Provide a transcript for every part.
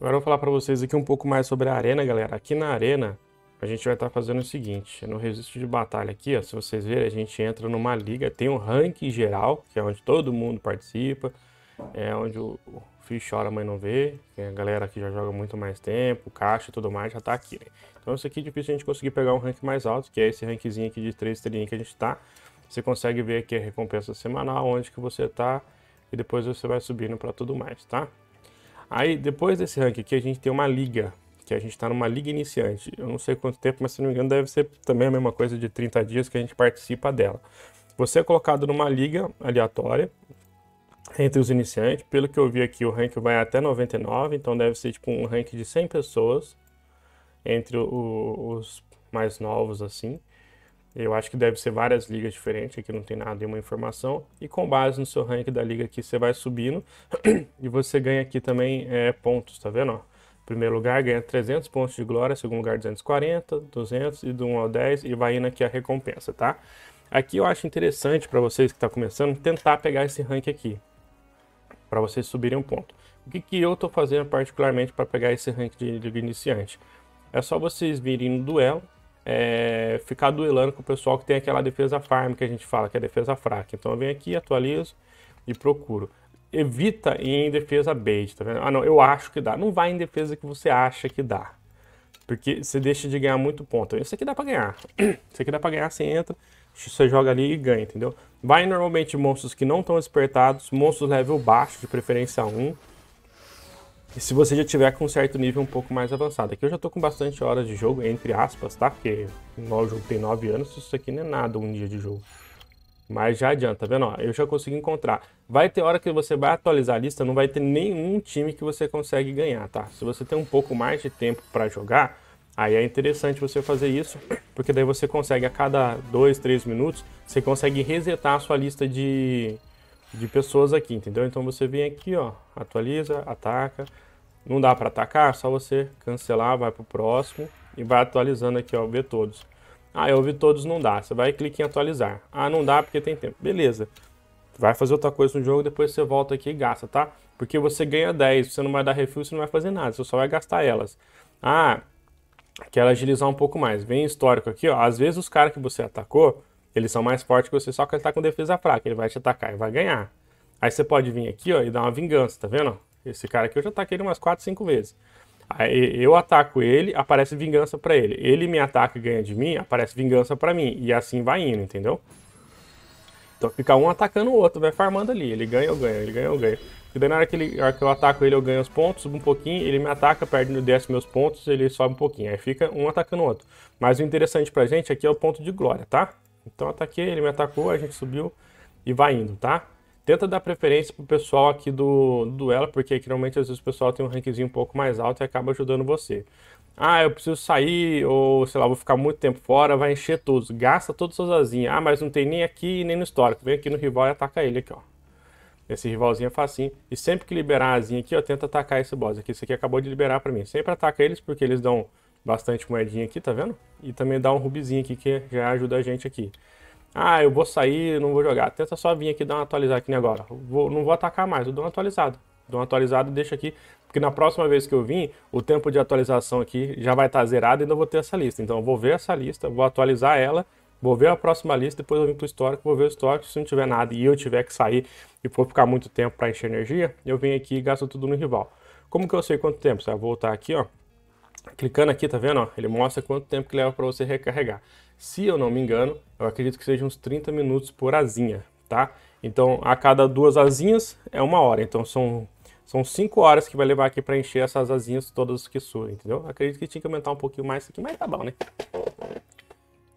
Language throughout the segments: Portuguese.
Agora eu vou falar para vocês aqui um pouco mais sobre a arena, galera. Aqui na arena, a gente vai estar tá fazendo o seguinte. No registro de batalha aqui, ó, se vocês verem, a gente entra numa liga. Tem um ranking geral, que é onde todo mundo participa. É onde o, o filho chora, mas não vê. Tem é a galera que já joga muito mais tempo, caixa e tudo mais, já está aqui, né? Então isso aqui é difícil a gente conseguir pegar um rank mais alto, que é esse rankzinho aqui de 3 estrelinhas que a gente está. Você consegue ver aqui a recompensa semanal, onde que você está, e depois você vai subindo para tudo mais, tá? Aí, depois desse ranking aqui, a gente tem uma liga, que a gente está numa liga iniciante. Eu não sei quanto tempo, mas se não me engano deve ser também a mesma coisa de 30 dias que a gente participa dela. Você é colocado numa liga aleatória entre os iniciantes. Pelo que eu vi aqui, o ranking vai até 99, então deve ser tipo um ranking de 100 pessoas entre o, os mais novos assim. Eu acho que deve ser várias ligas diferentes, aqui não tem nada, nenhuma informação. E com base no seu ranking da liga aqui, você vai subindo e você ganha aqui também é, pontos, tá vendo? Ó? Primeiro lugar ganha 300 pontos de glória, segundo lugar 240, 200 e do 1 ao 10 e vai indo aqui a recompensa, tá? Aqui eu acho interessante para vocês que estão tá começando tentar pegar esse ranking aqui, para vocês subirem um ponto. O que, que eu estou fazendo particularmente para pegar esse ranking de, de iniciante? É só vocês virem no duelo, é, ficar duelando com o pessoal que tem aquela defesa farm que a gente fala, que é defesa fraca. Então eu venho aqui, atualizo e procuro. Evita ir em defesa bait, tá vendo? Ah não, eu acho que dá. Não vai em defesa que você acha que dá. Porque você deixa de ganhar muito ponto. Isso aqui dá pra ganhar. Isso aqui dá pra ganhar, você entra, você joga ali e ganha, entendeu? Vai normalmente monstros que não estão despertados, monstros level baixo, de preferência 1 se você já tiver com um certo nível um pouco mais avançado. Aqui eu já tô com bastante horas de jogo, entre aspas, tá? Porque o jogo tem 9 anos, isso aqui não é nada um dia de jogo. Mas já adianta, tá vendo? Ó, eu já consegui encontrar. Vai ter hora que você vai atualizar a lista, não vai ter nenhum time que você consegue ganhar, tá? Se você tem um pouco mais de tempo para jogar, aí é interessante você fazer isso, porque daí você consegue a cada 2, 3 minutos, você consegue resetar a sua lista de, de pessoas aqui, entendeu? Então você vem aqui, ó, atualiza, ataca, não dá para atacar, só você cancelar, vai para o próximo e vai atualizando aqui, ó, ver todos. Ah, eu é vi todos, não dá. Você vai clicar em atualizar. Ah, não dá porque tem tempo. Beleza. Vai fazer outra coisa no jogo, depois você volta aqui e gasta, tá? Porque você ganha 10, você não vai dar refil, você não vai fazer nada, você só vai gastar elas. Ah, quero agilizar um pouco mais. Vem histórico aqui, ó. Às vezes os caras que você atacou, eles são mais fortes que você, só que ele tá com defesa fraca, ele vai te atacar e vai ganhar. Aí você pode vir aqui, ó, e dar uma vingança, tá vendo? Esse cara aqui eu já ataquei ele umas 4, 5 vezes. Aí eu ataco ele, aparece vingança para ele. Ele me ataca e ganha de mim, aparece vingança para mim. E assim vai indo, entendeu? Então fica um atacando o outro, vai farmando ali. Ele ganha, eu ganho, ele ganha, eu ganho. E daí na hora que, ele, hora que eu ataco ele, eu ganho os pontos, subo um pouquinho, ele me ataca, perde no décimo meus pontos, ele sobe um pouquinho. Aí fica um atacando o outro. Mas o interessante pra gente aqui é o ponto de glória, tá? Então eu ataquei, ele me atacou, a gente subiu e vai indo, tá? Tenta dar preferência pro pessoal aqui do, do duelo, porque geralmente às vezes o pessoal tem um rankzinho um pouco mais alto e acaba ajudando você. Ah, eu preciso sair, ou sei lá, vou ficar muito tempo fora, vai encher todos. Gasta todas suas asinhas. Ah, mas não tem nem aqui nem no histórico. Vem aqui no rival e ataca ele aqui, ó. Esse rivalzinho é facinho. E sempre que liberar a asinha aqui, ó, tenta atacar esse boss aqui. Esse aqui acabou de liberar pra mim. Sempre ataca eles, porque eles dão bastante moedinha aqui, tá vendo? E também dá um rubizinho aqui, que já ajuda a gente aqui. Ah, eu vou sair, não vou jogar. Tenta só vir aqui dar uma atualizada aqui agora. Vou, não vou atacar mais, eu dou uma atualizada. Dou uma atualizada e deixo aqui. Porque na próxima vez que eu vim, o tempo de atualização aqui já vai estar tá zerado e ainda vou ter essa lista. Então eu vou ver essa lista, vou atualizar ela, vou ver a próxima lista, depois eu vim para o histórico, vou ver o histórico. Se não tiver nada e eu tiver que sair e for ficar muito tempo para encher energia, eu venho aqui e gasto tudo no rival. Como que eu sei quanto tempo? Você vai voltar aqui, ó. Clicando aqui, tá vendo? Ó, ele mostra quanto tempo que leva para você recarregar se eu não me engano, eu acredito que sejam uns 30 minutos por asinha, tá? Então, a cada duas asinhas é uma hora. Então, são, são cinco horas que vai levar aqui para encher essas asinhas todas que surgem, entendeu? Acredito que tinha que aumentar um pouquinho mais isso aqui, mas tá bom, né?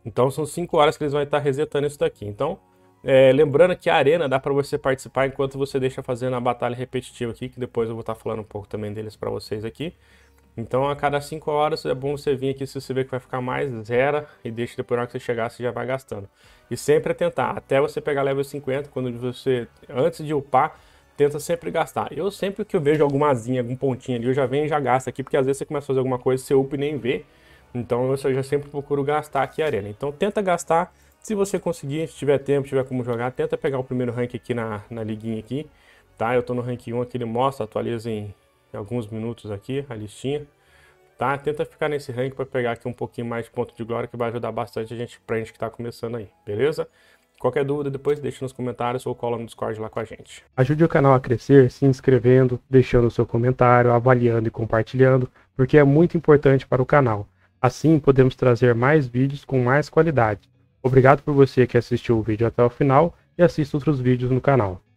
Então, são cinco horas que eles vão estar resetando isso daqui. Então, é, lembrando que a arena dá para você participar enquanto você deixa fazendo a batalha repetitiva aqui, que depois eu vou estar falando um pouco também deles para vocês aqui. Então a cada 5 horas é bom você vir aqui se você ver que vai ficar mais, zero e deixa depois na hora que você chegar você já vai gastando. E sempre é tentar, até você pegar level 50, quando você, antes de upar, tenta sempre gastar. Eu sempre que eu vejo alguma asinha, algum pontinho ali, eu já venho e já gasto aqui, porque às vezes você começa a fazer alguma coisa, você up e nem vê. Então eu já sempre procuro gastar aqui a arena. Então tenta gastar, se você conseguir, se tiver tempo, tiver como jogar, tenta pegar o primeiro rank aqui na, na liguinha aqui, tá? Eu tô no rank 1 aqui, ele mostra, atualiza em em alguns minutos aqui, a listinha. Tá? Tenta ficar nesse rank para pegar aqui um pouquinho mais de ponto de glória, que vai ajudar bastante a gente, pra gente que tá começando aí, beleza? Qualquer dúvida, depois deixa nos comentários ou cola no Discord lá com a gente. Ajude o canal a crescer se inscrevendo, deixando seu comentário, avaliando e compartilhando, porque é muito importante para o canal. Assim, podemos trazer mais vídeos com mais qualidade. Obrigado por você que assistiu o vídeo até o final e assista outros vídeos no canal.